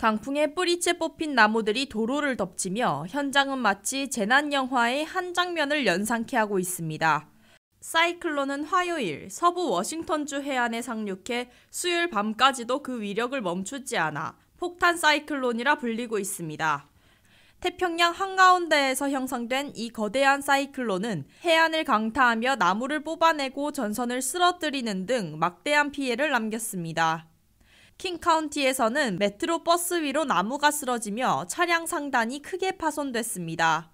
강풍에 뿌리째 뽑힌 나무들이 도로를 덮치며 현장은 마치 재난 영화의 한 장면을 연상케 하고 있습니다. 사이클론은 화요일 서부 워싱턴주 해안에 상륙해 수요일 밤까지도 그 위력을 멈추지 않아 폭탄 사이클론이라 불리고 있습니다. 태평양 한가운데에서 형성된 이 거대한 사이클론은 해안을 강타하며 나무를 뽑아내고 전선을 쓰러뜨리는 등 막대한 피해를 남겼습니다. 킹카운티에서는 메트로 버스 위로 나무가 쓰러지며 차량 상단이 크게 파손됐습니다.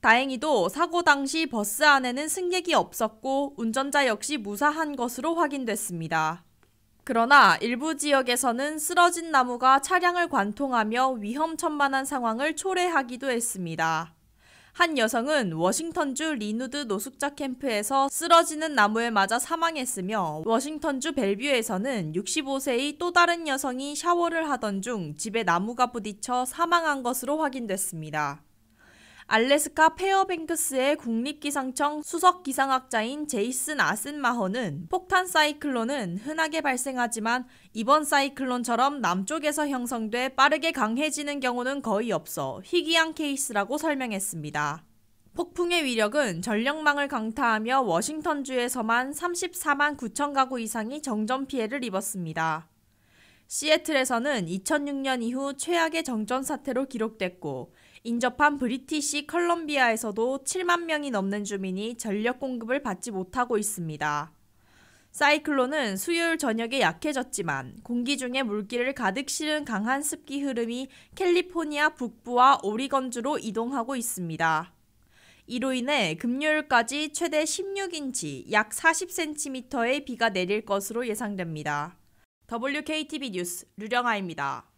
다행히도 사고 당시 버스 안에는 승객이 없었고 운전자 역시 무사한 것으로 확인됐습니다. 그러나 일부 지역에서는 쓰러진 나무가 차량을 관통하며 위험천만한 상황을 초래하기도 했습니다. 한 여성은 워싱턴주 리누드 노숙자 캠프에서 쓰러지는 나무에 맞아 사망했으며 워싱턴주 벨뷰에서는 65세의 또 다른 여성이 샤워를 하던 중 집에 나무가 부딪혀 사망한 것으로 확인됐습니다. 알래스카 페어뱅크스의 국립기상청 수석기상학자인 제이슨 아슨마허는 폭탄 사이클론은 흔하게 발생하지만 이번 사이클론처럼 남쪽에서 형성돼 빠르게 강해지는 경우는 거의 없어 희귀한 케이스라고 설명했습니다. 폭풍의 위력은 전력망을 강타하며 워싱턴주에서만 34만 9천 가구 이상이 정전 피해를 입었습니다. 시애틀에서는 2006년 이후 최악의 정전 사태로 기록됐고 인접한 브리티시 컬럼비아에서도 7만 명이 넘는 주민이 전력 공급을 받지 못하고 있습니다. 사이클론은 수요일 저녁에 약해졌지만 공기 중에 물기를 가득 실은 강한 습기 흐름이 캘리포니아 북부와 오리건주로 이동하고 있습니다. 이로 인해 금요일까지 최대 16인치 약 40cm의 비가 내릴 것으로 예상됩니다. WKTV 뉴스 류령아입니다.